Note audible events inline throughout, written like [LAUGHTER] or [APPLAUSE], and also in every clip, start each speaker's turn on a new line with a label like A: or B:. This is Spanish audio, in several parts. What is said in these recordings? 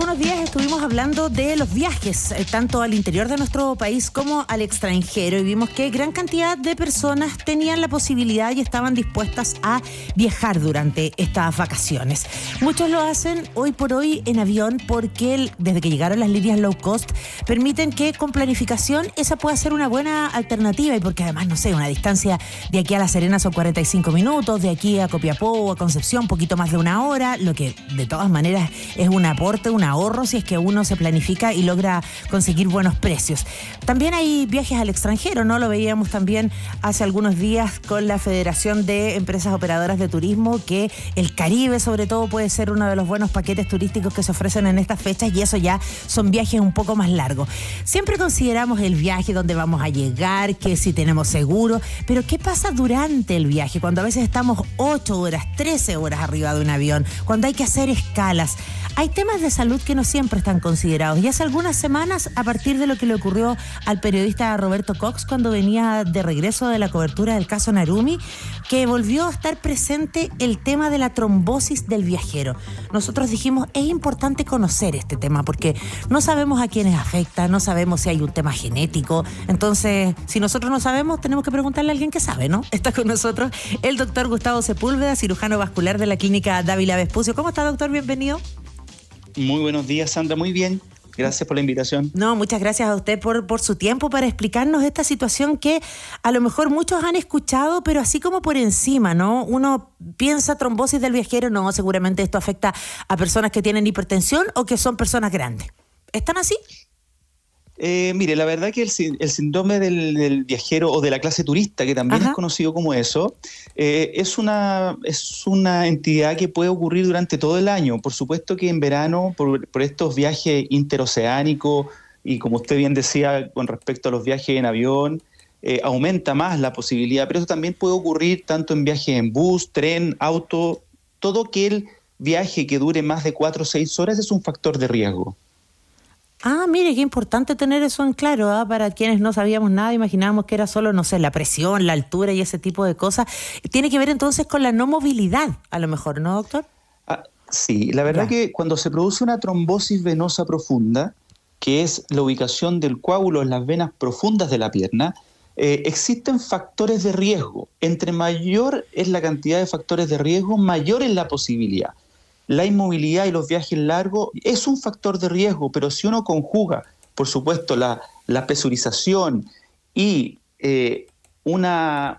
A: algunos días estuvimos hablando de los viajes, eh, tanto al interior de nuestro país como al extranjero, y vimos que gran cantidad de personas tenían la posibilidad y estaban dispuestas a viajar durante estas vacaciones. Muchos lo hacen hoy por hoy en avión porque desde que llegaron las líneas low cost permiten que con planificación esa pueda ser una buena alternativa y porque además, no sé, una distancia de aquí a La Serena son 45 minutos, de aquí a Copiapó a Concepción poquito más de una hora, lo que de todas maneras es un aporte, una ahorro si es que uno se planifica y logra conseguir buenos precios. También hay viajes al extranjero, ¿no? Lo veíamos también hace algunos días con la Federación de Empresas Operadoras de Turismo, que el Caribe sobre todo puede ser uno de los buenos paquetes turísticos que se ofrecen en estas fechas y eso ya son viajes un poco más largos. Siempre consideramos el viaje, dónde vamos a llegar, que si tenemos seguro, pero ¿qué pasa durante el viaje? Cuando a veces estamos 8 horas, 13 horas arriba de un avión, cuando hay que hacer escalas hay temas de salud que no siempre están considerados. Y hace algunas semanas, a partir de lo que le ocurrió al periodista Roberto Cox cuando venía de regreso de la cobertura del caso Narumi, que volvió a estar presente el tema de la trombosis del viajero. Nosotros dijimos, es importante conocer este tema porque no sabemos a quiénes afecta, no sabemos si hay un tema genético. Entonces, si nosotros no sabemos, tenemos que preguntarle a alguien que sabe, ¿no? [LAUGHS] Está con nosotros el doctor Gustavo Sepúlveda, cirujano vascular de la clínica Dávila Vespucio. ¿Cómo está, doctor? Bienvenido. Muy buenos días, Sandra. Muy bien. Gracias por la invitación. No, muchas gracias a usted por, su tiempo para explicarnos esta situación que a lo mejor muchos han escuchado, pero así como por encima, ¿no? Uno piensa trombosis del viajero, no, seguramente esto afecta a personas que tienen hipertensión o que son personas grandes. ¿Están así?
B: Eh, mire, la verdad que el, síndrome del, viajero o de la clase turista, que también es conocido como eso, eh, es, una, es una entidad que puede ocurrir durante todo el año. Por supuesto que en verano, por, estos viajes interoceánicos y como usted bien decía con respecto a los viajes en avión, eh, aumenta más la posibilidad, pero eso también puede ocurrir tanto en viajes en bus, tren, auto, todo aquel viaje que dure más de cuatro o seis horas es un factor de riesgo.
A: Ah, mire, qué importante tener eso en claro. ¿ah? Para quienes no sabíamos nada, imaginábamos que era solo, no sé, la presión, la altura y ese tipo de cosas. Tiene que ver entonces con la no movilidad, a lo mejor, ¿no, doctor?
B: Ah, sí, la verdad que cuando se produce una trombosis venosa profunda, que es la ubicación del coágulo en las venas profundas de la pierna, eh, existen factores de riesgo. Entre mayor es la cantidad de factores de riesgo, mayor es la posibilidad la inmovilidad y los viajes largos es un factor de riesgo, pero si uno conjuga, por supuesto, la, pesurización y eh, una,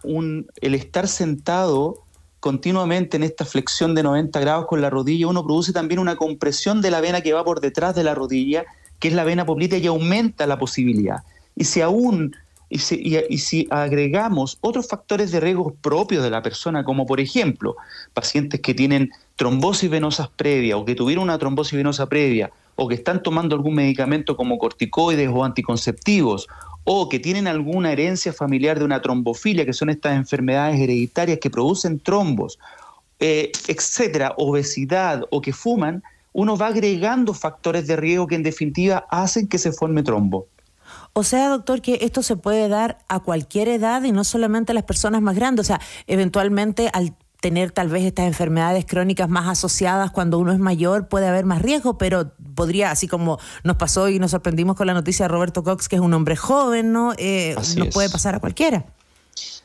B: el estar sentado continuamente en esta flexión de 90 grados con la rodilla, uno produce también una compresión de la vena que va por detrás de la rodilla, que es la vena poplítea y aumenta la posibilidad. Y si aún y si, agregamos otros factores de riesgo propios de la persona, como por ejemplo pacientes que tienen trombosis venosas previa o que tuvieron una trombosis venosa previa o que están tomando algún medicamento como corticoides o anticonceptivos o que tienen alguna herencia familiar de una trombofilia, que son estas enfermedades hereditarias que producen trombos, eh, etcétera, obesidad o que fuman, uno va agregando factores de riesgo que en definitiva hacen que se forme trombo.
A: O sea, doctor, que esto se puede dar a cualquier edad y no solamente a las personas más grandes. O sea, eventualmente al tener tal vez estas enfermedades crónicas más asociadas cuando uno es mayor puede haber más riesgo, pero podría, así como nos pasó y nos sorprendimos con la noticia de Roberto Cox, que es un hombre joven, ¿no? Eh, nos puede pasar a cualquiera.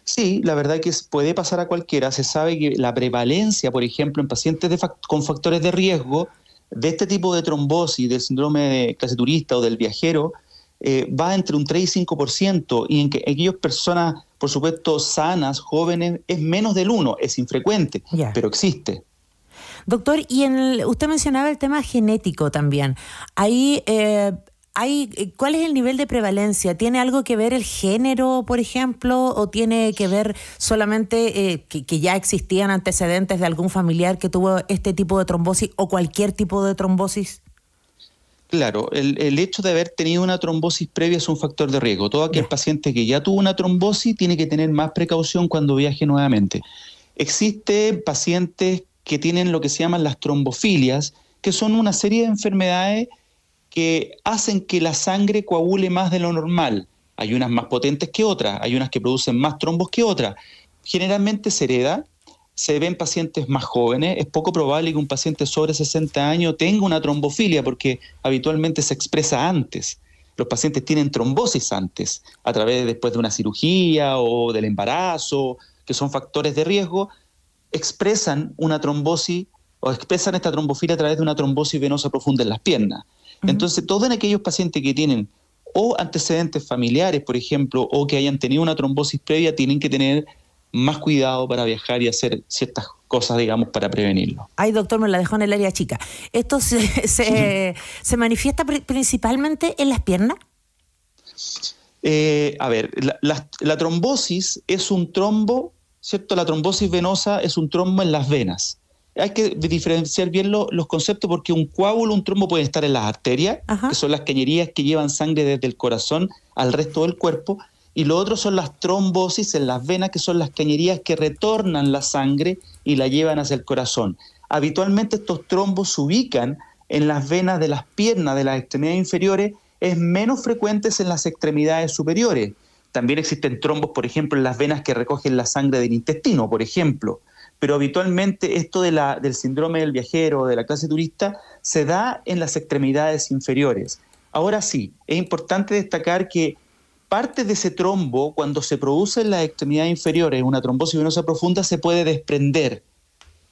B: Sí, la verdad que puede pasar a cualquiera. Se sabe que la prevalencia, por ejemplo, en pacientes con factores de riesgo de este tipo de trombosis, de síndrome de clase turista o del viajero, eh, va entre un 3 y 5%, y en que aquellas personas, por supuesto, sanas, jóvenes, es menos del 1, es infrecuente, pero existe.
A: Doctor, y en usted mencionaba el tema genético también. Ahí, eh, hay, ¿Cuál es el nivel de prevalencia? ¿Tiene algo que ver el género, por ejemplo, o tiene que ver solamente eh, que, que, ya existían antecedentes de algún familiar que tuvo este tipo de trombosis o cualquier tipo de trombosis?
B: Claro, el, el, hecho de haber tenido una trombosis previa es un factor de riesgo. Todo aquel paciente que ya tuvo una trombosis tiene que tener más precaución cuando viaje nuevamente. Existen pacientes que tienen lo que se llaman las trombofilias, que son una serie de enfermedades que hacen que la sangre coagule más de lo normal. Hay unas más potentes que otras, hay unas que producen más trombos que otras. Generalmente se hereda, se ven pacientes más jóvenes. Es poco probable que un paciente sobre 60 años tenga una trombofilia porque habitualmente se expresa antes. Los pacientes tienen trombosis antes, a través después de una cirugía o del embarazo, que son factores de riesgo, expresan una trombosis o expresan esta trombofilia a través de una trombosis venosa profunda en las piernas. Entonces, todos en aquellos pacientes que tienen o antecedentes familiares, por ejemplo, o que hayan tenido una trombosis previa, tienen que tener más cuidado para viajar y hacer ciertas cosas, digamos, para prevenirlo.
A: Ay, doctor, me la dejó en el área chica. ¿Esto se, [LAUGHS] se, manifiesta principalmente en las piernas?
B: Eh, a ver, la, trombosis es un trombo, ¿cierto? La trombosis venosa es un trombo en las venas. Hay que diferenciar bien los conceptos porque un coágulo, un trombo puede estar en las arterias, que son las cañerías que llevan sangre desde el corazón al resto del cuerpo, y lo otro son las trombosis en las venas, que son las cañerías que retornan la sangre y la llevan hacia el corazón. Habitualmente estos trombos se ubican en las venas de las piernas, de las extremidades inferiores, es menos frecuentes en las extremidades superiores. También existen trombos, por ejemplo, en las venas que recogen la sangre del intestino, por ejemplo. Pero habitualmente esto del síndrome del viajero o de la clase turista se da en las extremidades inferiores. Ahora sí, es importante destacar que parte de ese trombo, cuando se produce en las extremidades inferiores, una trombosis venosa profunda, se puede desprender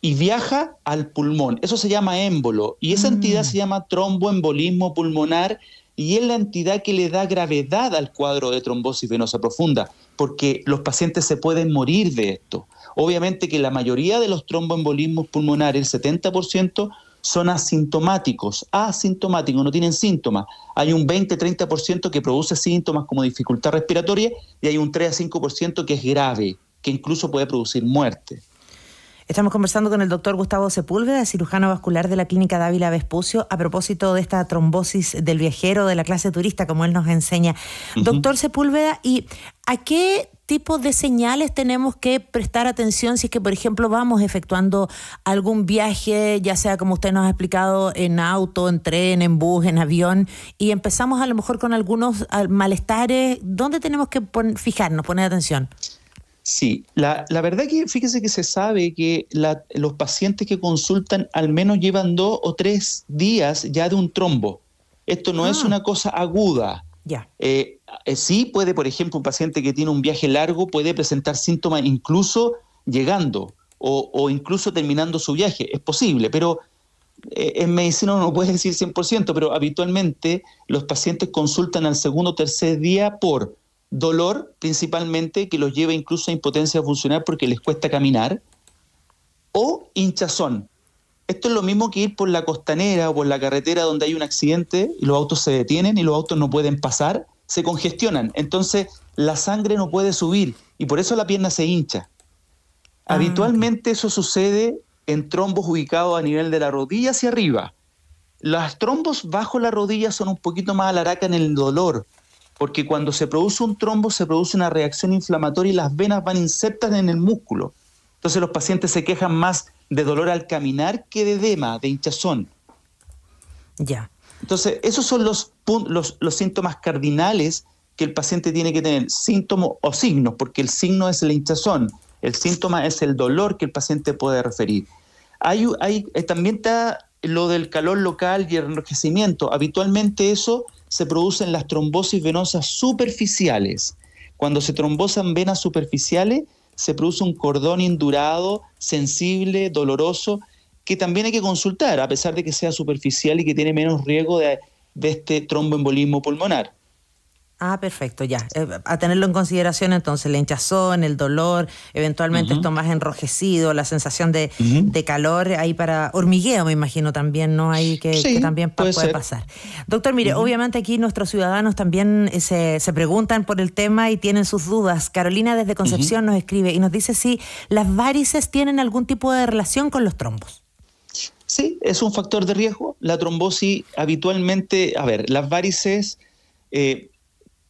B: y viaja al pulmón. Eso se llama émbolo y esa mm. entidad se llama tromboembolismo pulmonar y es la entidad que le da gravedad al cuadro de trombosis venosa profunda, porque los pacientes se pueden morir de esto. Obviamente que la mayoría de los tromboembolismos pulmonares, el 70%, son asintomáticos, asintomáticos, no tienen síntomas. Hay un 20-30% que produce síntomas como dificultad respiratoria y hay un 3-5% que es grave, que incluso puede producir muerte.
A: Estamos conversando con el doctor Gustavo Sepúlveda, cirujano vascular de la Clínica Dávila Vespucio, a propósito de esta trombosis del viajero, de la clase turista, como él nos enseña. Doctor Sepúlveda, ¿y a qué tipo de señales tenemos que prestar atención si es que, por ejemplo, vamos efectuando algún viaje, ya sea como usted nos ha explicado, en auto, en tren, en bus, en avión, y empezamos a lo mejor con algunos ah, malestares? ¿Dónde tenemos que fijarnos, poner atención?
B: Sí, la, la, verdad que fíjese que se sabe que los pacientes que consultan al menos llevan dos o tres días ya de un trombo. Esto no es ah. una cosa aguda. Ya. Eh, eh, sí puede, por ejemplo, un paciente que tiene un viaje largo puede presentar síntomas incluso llegando o, incluso terminando su viaje. Es posible, pero eh, en medicina no puedes decir 100%, pero habitualmente los pacientes consultan al segundo o tercer día por dolor principalmente que los lleva incluso a impotencia funcional porque les cuesta caminar, o hinchazón. Esto es lo mismo que ir por la costanera o por la carretera donde hay un accidente y los autos se detienen y los autos no pueden pasar, se congestionan. Entonces la sangre no puede subir y por eso la pierna se hincha. Ah, Habitualmente eso sucede en trombos ubicados a nivel de la rodilla hacia arriba. Los trombos bajo la rodilla son un poquito más alaraca en el dolor, porque cuando se produce un trombo se produce una reacción inflamatoria y las venas van insertas en el músculo. Entonces los pacientes se quejan más de dolor al caminar que de edema, de hinchazón. Ya. Entonces, esos son los, los, los síntomas cardinales que el paciente tiene que tener, síntomas o signos, porque el signo es la hinchazón, el síntoma es el dolor que el paciente puede referir. Hay, hay, eh, también está lo del calor local y el enrojecimiento. Habitualmente eso se produce en las trombosis venosas superficiales. Cuando se trombosan venas superficiales, se produce un cordón indurado, sensible, doloroso, que también hay que consultar, a pesar de que sea superficial y que tiene menos riesgo de, de este tromboembolismo pulmonar.
A: Ah, perfecto, ya. Eh, a tenerlo en consideración entonces, la hinchazón, el dolor, eventualmente esto más enrojecido, la sensación de, calor, ahí para hormigueo me imagino también, ¿no? Ahí que, también puede, pasar. Doctor, mire, obviamente aquí nuestros ciudadanos también eh, se, se, preguntan por el tema y tienen sus dudas. Carolina desde Concepción nos escribe y nos dice si las varices tienen algún tipo de relación con los trombos.
B: Sí, es un factor de riesgo. La trombosis habitualmente, a ver, las varices... Eh,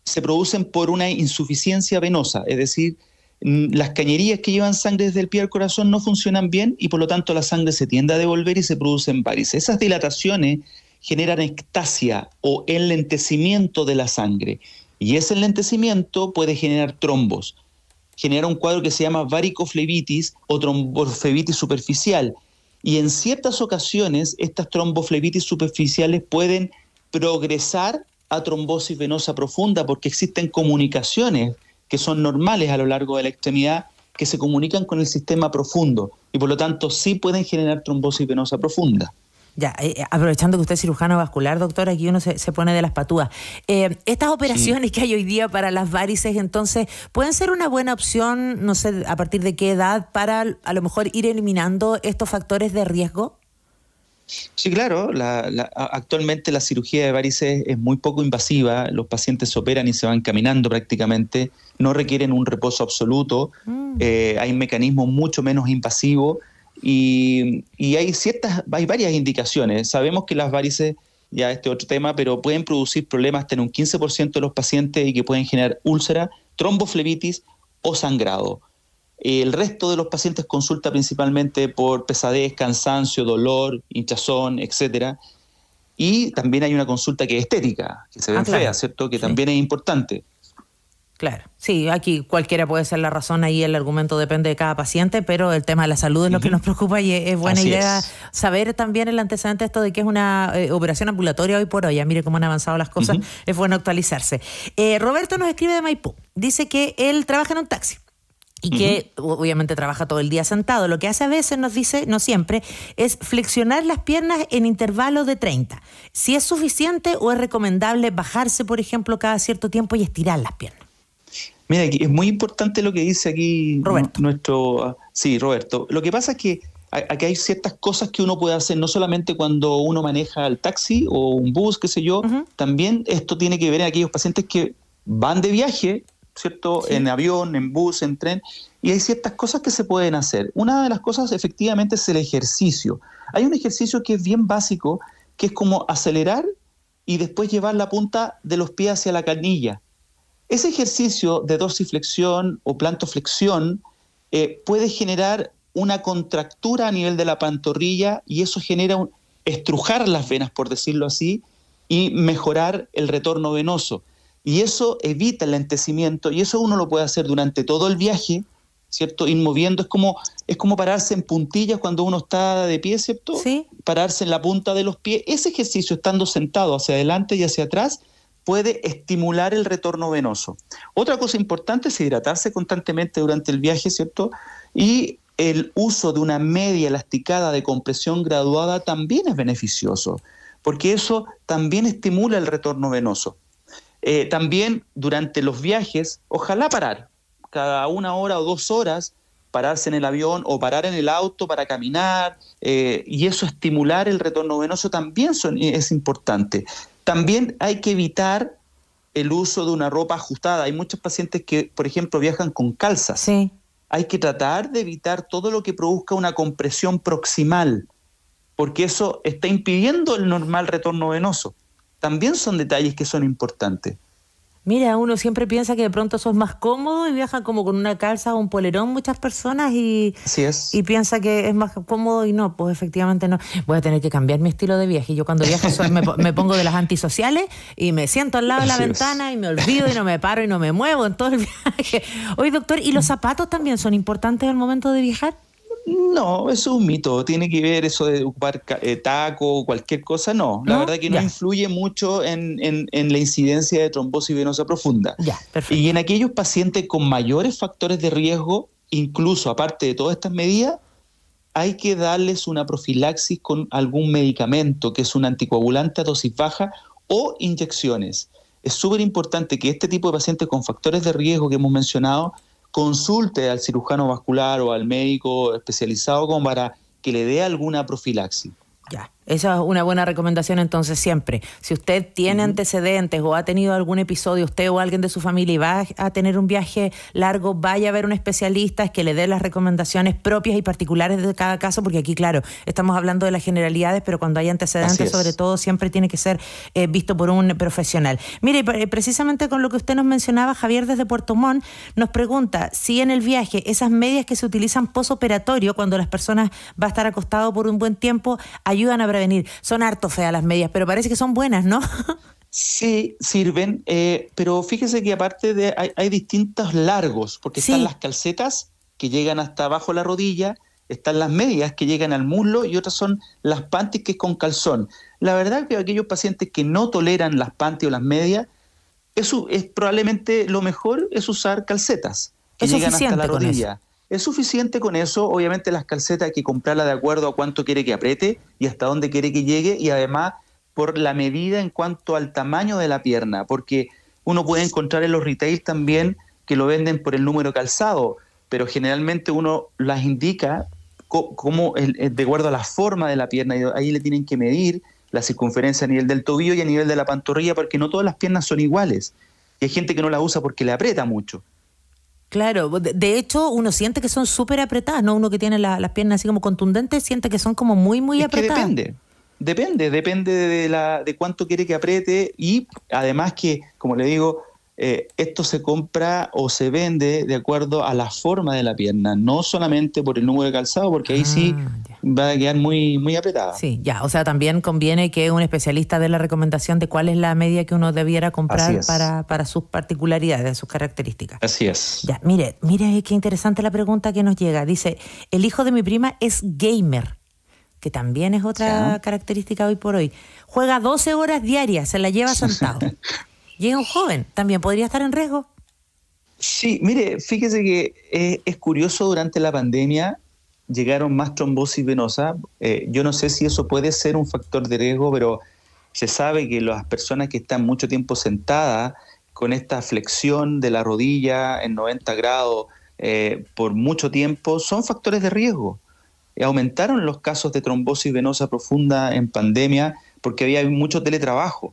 B: se producen por una insuficiencia venosa, es decir, mm, las cañerías que llevan sangre desde el pie al corazón no funcionan bien y por lo tanto la sangre se tiende a devolver y se producen varices. Esas dilataciones generan ectasia o enlentecimiento de la sangre y ese enlentecimiento puede generar trombos, genera un cuadro que se llama varicoflebitis o tromboflebitis superficial y en ciertas ocasiones estas tromboflebitis superficiales pueden progresar trombosis venosa profunda porque existen comunicaciones que son normales a lo largo de la extremidad que se comunican con el sistema profundo y por lo tanto sí pueden generar trombosis venosa profunda.
A: Ya, eh, eh, aprovechando que usted es cirujano vascular, doctor, aquí uno se, pone de las patúas. Eh, estas operaciones que hay hoy día para las varices, entonces, ¿pueden ser una buena opción, no sé, a partir de qué edad, para a lo mejor ir eliminando estos factores de riesgo?
B: Sí, claro. actualmente la cirugía de varices es muy poco invasiva. Los pacientes se operan y se van caminando prácticamente. No requieren un reposo absoluto. Mm. Eh, hay mecanismos mucho menos invasivos y, hay ciertas, hay varias indicaciones. Sabemos que las varices, ya este otro tema, pero pueden producir problemas en un 15% de los pacientes y que pueden generar úlcera, tromboflebitis o sangrado. El resto de los pacientes consulta principalmente por pesadez, cansancio, dolor, hinchazón, etcétera. Y también hay una consulta que es estética, que se ve ah, fea, ¿cierto? Que también es importante.
A: Claro, sí, aquí cualquiera puede ser la razón, ahí el argumento depende de cada paciente, pero el tema de la salud es lo que nos preocupa y es, buena idea saber también el antecedente esto de que es una eh, operación ambulatoria hoy por hoy, ah, mire cómo han avanzado las cosas, es bueno actualizarse. Eh, Roberto nos escribe de Maipú, dice que él trabaja en un taxi, y que obviamente trabaja todo el día sentado. Lo que hace a veces, nos dice, no siempre, es flexionar las piernas en intervalos de 30. Si es suficiente o es recomendable bajarse, por ejemplo, cada cierto tiempo y estirar las piernas.
B: Mira, es muy importante lo que dice aquí nuestro... Ah, sí, Roberto. Lo que pasa es que aquí hay ciertas cosas que uno puede hacer, no solamente cuando uno maneja el taxi o un bus, qué sé yo, también esto tiene que ver en aquellos pacientes que van de viaje ¿cierto? En avión, en bus, en tren, y hay ciertas cosas que se pueden hacer. Una de las cosas efectivamente es el ejercicio. Hay un ejercicio que es bien básico, que es como acelerar y después llevar la punta de los pies hacia la canilla. Ese ejercicio de dorsiflexión o plantoflexión eh, puede generar una contractura a nivel de la pantorrilla y eso genera estrujar las venas, por decirlo así, y mejorar el retorno venoso. Y eso evita el lentecimiento y eso uno lo puede hacer durante todo el viaje, ¿cierto? Y moviendo, es como, es como pararse en puntillas cuando uno está de pie, ¿cierto? Sí. Pararse en la punta de los pies. Ese ejercicio, estando sentado hacia adelante y hacia atrás, puede estimular el retorno venoso. Otra cosa importante es hidratarse constantemente durante el viaje, ¿cierto? Y el uso de una media elasticada de compresión graduada también es beneficioso, porque eso también estimula el retorno venoso. Eh, también durante los viajes, ojalá parar, cada una hora o dos horas, pararse en el avión o parar en el auto para caminar, eh, y eso estimular el retorno venoso también eh, es importante. También hay que evitar el uso de una ropa ajustada. Hay muchos pacientes que, por ejemplo, viajan con calzas. Hay que tratar de evitar todo lo que produzca una compresión proximal, porque eso está impidiendo el normal retorno venoso también son detalles que son importantes.
A: Mira, uno siempre piensa que de pronto sos más cómodo y viaja como con una calza o un polerón muchas personas y, y piensa que es más cómodo y no, pues efectivamente no. Voy a tener que cambiar mi estilo de viaje. y Yo cuando viajo me, pongo de las antisociales y me siento al lado de la ventana y me olvido y no me paro y no me muevo en todo el [LAUGHS] viaje. Oye, doctor, ¿y los zapatos también son importantes al momento de viajar? No, eso
B: es un mito. Tiene que ver eso de ocupar eh, taco o cualquier cosa. No, la verdad que no influye mucho en, la incidencia de trombosis venosa profunda. Y en aquellos pacientes con mayores factores de riesgo, incluso aparte de todas estas medidas, hay que darles una profilaxis con algún medicamento que es un anticoagulante a dosis baja o inyecciones. Es súper importante que este tipo de pacientes con factores de riesgo que hemos mencionado consulte al cirujano vascular o al médico especializado como para que le dé alguna profilaxis.
A: Ya. Esa es una buena recomendación entonces siempre. Si usted tiene antecedentes o ha tenido algún episodio, usted o alguien de su familia y va a tener un viaje largo, vaya a ver un especialista que le dé las recomendaciones propias y particulares de cada caso, porque aquí, claro, estamos hablando de las generalidades, pero cuando hay antecedentes, sobre todo, siempre tiene que ser eh, visto por un profesional. Mire, eh, precisamente con lo que usted nos mencionaba, Javier desde Puerto Montt nos pregunta si en el viaje esas medias que se utilizan posoperatorio, cuando las personas va a estar acostado por un buen tiempo, ayudan a venir, Son harto feas las medias, pero parece que son buenas, ¿no? Sí,
B: sirven, eh, pero fíjese que aparte de hay, distintos largos, porque están las calcetas que llegan hasta abajo la rodilla, están las medias que llegan al muslo y otras son las panties que es con calzón. La verdad que aquellos pacientes que no toleran las panties o las medias, eso es probablemente lo mejor es usar calcetas que llegan hasta la rodilla. ¿Es suficiente con eso? Obviamente las calcetas hay que comprarlas de acuerdo a cuánto quiere que apriete y hasta dónde quiere que llegue y además por la medida en cuanto al tamaño de la pierna, porque uno puede encontrar en los retails también que lo venden por el número calzado, pero generalmente uno las indica como de acuerdo a la forma de la pierna, y ahí le tienen que medir la circunferencia a nivel del tobillo y a nivel de la pantorrilla, porque no todas las piernas son iguales. Y hay gente que no la usa porque le aprieta mucho.
A: Claro, de hecho uno siente que son súper apretadas, ¿no? Uno que tiene las piernas así como contundentes siente que son como muy, muy apretadas. depende,
B: depende, depende de, la, de cuánto quiere que apriete y además que, como le digo, eh, esto se compra o se vende de acuerdo a la forma de la pierna, no solamente por el número de calzado, porque ahí sí ah, va a quedar muy, muy apretada. Sí,
A: ya, o sea, también conviene que un especialista dé la recomendación de cuál es la media que uno debiera comprar para, para sus particularidades, sus características. Así es. Ya, mire, mire qué interesante la pregunta que nos llega. Dice, el hijo de mi prima es gamer que también es otra característica hoy por hoy. Juega 12 horas diarias, se la lleva [LAUGHS] sentado llega un joven, también podría estar en riesgo. Sí,
B: mire, fíjese que eh, es curioso durante la pandemia llegaron más trombosis venosa. Eh, yo no sé si eso puede ser un factor de riesgo, pero se sabe que las personas que están mucho tiempo sentadas con esta flexión de la rodilla en 90 grados eh, por mucho tiempo son factores de riesgo. Aumentaron los casos de trombosis venosa profunda en pandemia porque había mucho teletrabajo.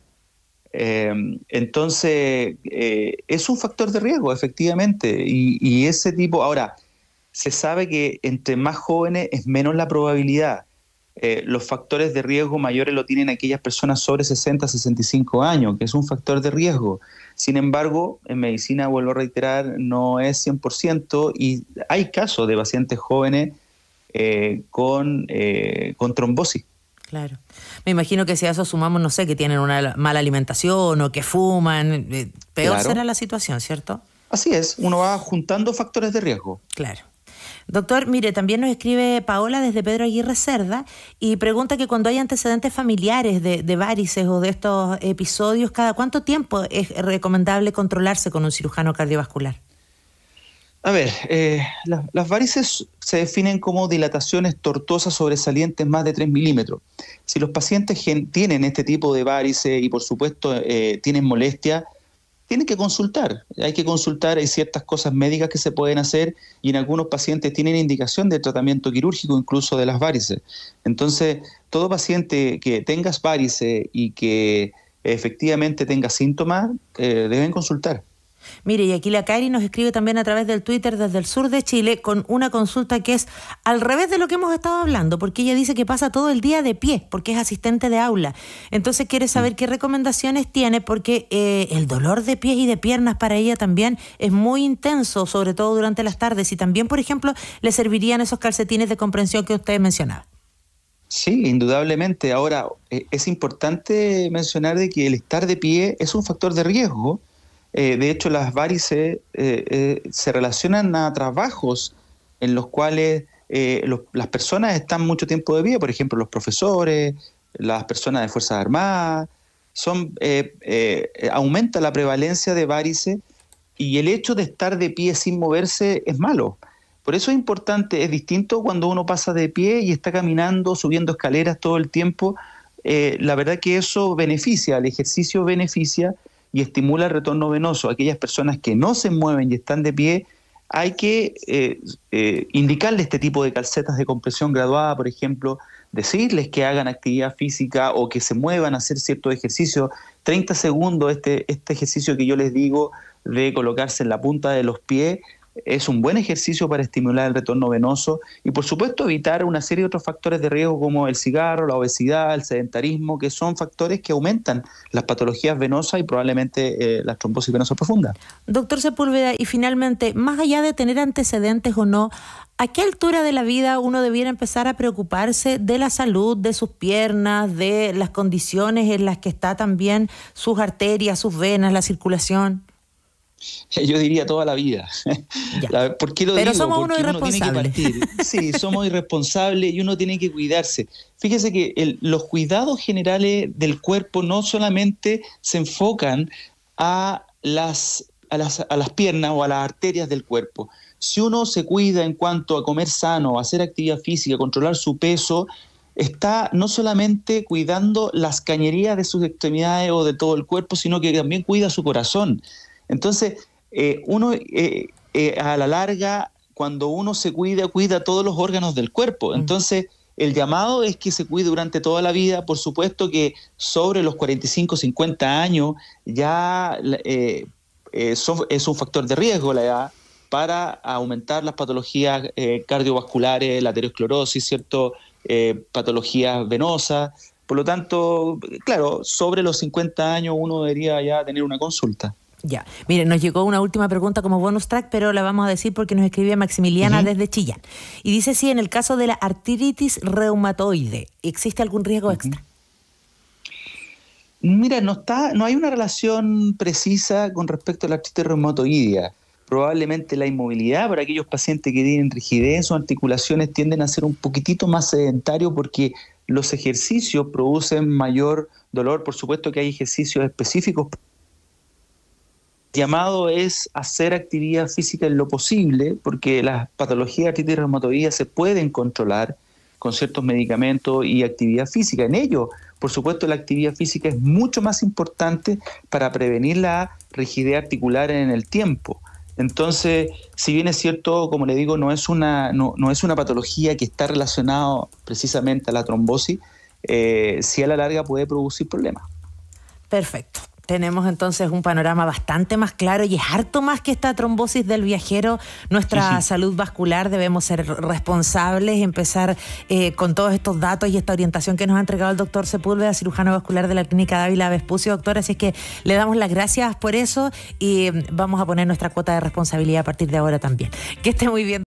B: Eh, entonces, eh, es un factor de riesgo, efectivamente. Y, ese tipo, ahora, se sabe que entre más jóvenes es menos la probabilidad. Eh, los factores de riesgo mayores lo tienen aquellas personas sobre 60, 65 años, que es un factor de riesgo. Sin embargo, en medicina, vuelvo a reiterar, no es 100% y hay casos de pacientes jóvenes con, con trombosis
A: Claro. Me imagino que si a eso sumamos, no sé, que tienen una mala alimentación o que fuman, eh, peor será la situación, ¿cierto? Así es, uno va juntando factores de riesgo. Claro. Doctor, mire, también nos escribe Paola desde Pedro Aguirre Cerda y pregunta que cuando hay antecedentes familiares de, varices o de estos episodios, ¿cada cuánto tiempo es recomendable controlarse con un cirujano cardiovascular?
B: A ver, eh, las varices se definen como dilataciones tortuosas sobresalientes más de 3 milímetros. Si los pacientes tienen este tipo de varices y por supuesto eh, tienen molestia, tienen que consultar. Hay que consultar, hay ciertas cosas médicas que se pueden hacer y en algunos pacientes tienen indicación de tratamiento quirúrgico incluso de las varices. Entonces, todo paciente que tenga varices y que efectivamente tenga síntomas, eh, deben consultar.
A: Mire, y aquí la Cari nos escribe también a través del Twitter desde el sur de Chile con una consulta que es al revés de lo que hemos estado hablando, porque ella dice que pasa todo el día de pie, porque es asistente de aula. Entonces quiere mm. saber qué recomendaciones tiene, porque eh, el dolor de pies y de piernas para ella también es muy intenso, sobre todo durante las tardes. Y también, por ejemplo, le servirían esos calcetines de comprensión que usted mencionaba.
B: Sí, indudablemente. Ahora, eh, es importante mencionar de que el estar de pie es un factor de riesgo eh, de hecho, las varices eh, eh, se relacionan a trabajos en los cuales las personas están mucho tiempo de vida, por ejemplo, los profesores, las personas de Fuerzas Armadas, son, aumenta la prevalencia de varices y el hecho de estar de pie sin moverse es malo. Por eso es importante, es distinto cuando uno pasa de pie y está caminando, subiendo escaleras todo el tiempo. la verdad que eso beneficia, el ejercicio beneficia y estimula el retorno venoso. Aquellas personas que no se mueven y están de pie, hay que eh, eh, indicarle este tipo de calcetas de compresión graduada, por ejemplo, decirles que hagan actividad física o que se muevan a hacer cierto ejercicio. 30 segundos este, este ejercicio que yo les digo de colocarse en la punta de los pies es un buen ejercicio para estimular el retorno venoso y por supuesto evitar una serie de otros factores de riesgo como el cigarro, la obesidad, el sedentarismo, que son factores que aumentan las patologías venosas y probablemente eh, las trombosis venosas profundas.
A: Doctor Sepúlveda, y finalmente, más allá de tener antecedentes o no, ¿a qué altura de la vida uno debiera empezar a preocuparse de la salud de sus piernas, de las condiciones en las que está también sus arterias, sus venas, la circulación?
B: [LAUGHS] yo diría toda la vida. [LAUGHS] lo digo? Somos Porque uno, que [LAUGHS] Sí, somos irresponsables y uno tiene que cuidarse. Fíjese que los cuidados generales del cuerpo no solamente se enfocan a las, a las, a las piernas o a las arterias del cuerpo. Si uno se cuida en cuanto a comer sano, hacer actividad física, controlar su peso, está no solamente cuidando las cañerías de sus extremidades o de todo el cuerpo, sino que también cuida su corazón. Entonces, eh, uno eh, eh, a la larga, cuando uno se cuida, cuida todos los órganos del cuerpo. Mm. Entonces, el llamado es que se cuide durante toda la vida. Por supuesto que sobre los 45, 50 años ya es un factor de riesgo la edad para aumentar las patologías cardiovasculares, la aterosclerosis, ¿cierto? patologías venosas. Por lo tanto, claro, sobre los 50 años uno debería ya tener una consulta.
A: Ya, miren, nos llegó una última pregunta como bonus track, pero la vamos a decir porque nos escribía Maximiliana desde Chillán. Y dice sí, en el caso de la artritis reumatoide, ¿existe algún riesgo extra? Mira,
B: no, está, no hay una relación precisa con respecto a la artritis reumatoidea. Probablemente la inmovilidad para aquellos pacientes que tienen rigidez o articulaciones tienden a ser un poquitito más sedentario porque los ejercicios producen mayor dolor. Por supuesto que hay ejercicios específicos llamado es hacer actividad física en lo posible, porque las patologías de artritis reumatoidea se pueden controlar con ciertos medicamentos y actividad física. En ello, por supuesto, la actividad física es mucho más importante para prevenir la rigidez articular en el tiempo. Entonces, si bien es cierto, como le digo, no es una, no, es una patología que está relacionada precisamente a la trombosis, eh, si a la larga puede producir problemas.
A: Perfecto tenemos entonces un panorama bastante más claro y es harto más que esta trombosis del viajero. Nuestra salud vascular debemos ser responsables, empezar eh, con todos estos datos y esta orientación que nos ha entregado el doctor Sepúlveda, cirujano vascular de la Clínica Dávila Vespucio, doctor. Así es que le damos las gracias por eso y mm, vamos a poner nuestra cuota de responsabilidad a partir de ahora también. Que esté muy bien.